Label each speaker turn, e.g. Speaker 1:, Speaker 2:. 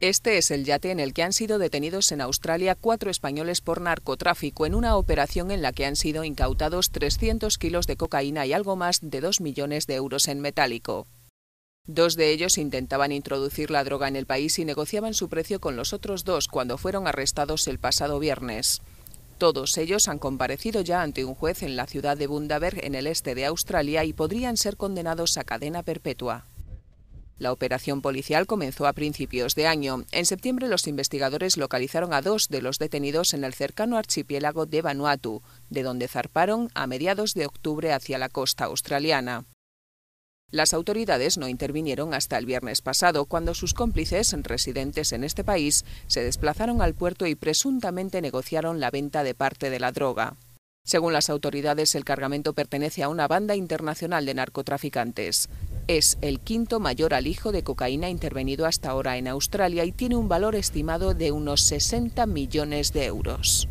Speaker 1: Este es el yate en el que han sido detenidos en Australia cuatro españoles por narcotráfico en una operación en la que han sido incautados 300 kilos de cocaína y algo más de 2 millones de euros en metálico. Dos de ellos intentaban introducir la droga en el país y negociaban su precio con los otros dos cuando fueron arrestados el pasado viernes. Todos ellos han comparecido ya ante un juez en la ciudad de Bundaberg, en el este de Australia, y podrían ser condenados a cadena perpetua. La operación policial comenzó a principios de año. En septiembre los investigadores localizaron a dos de los detenidos en el cercano archipiélago de Vanuatu, de donde zarparon a mediados de octubre hacia la costa australiana. Las autoridades no intervinieron hasta el viernes pasado, cuando sus cómplices, residentes en este país, se desplazaron al puerto y presuntamente negociaron la venta de parte de la droga. Según las autoridades, el cargamento pertenece a una banda internacional de narcotraficantes. Es el quinto mayor alijo de cocaína intervenido hasta ahora en Australia y tiene un valor estimado de unos 60 millones de euros.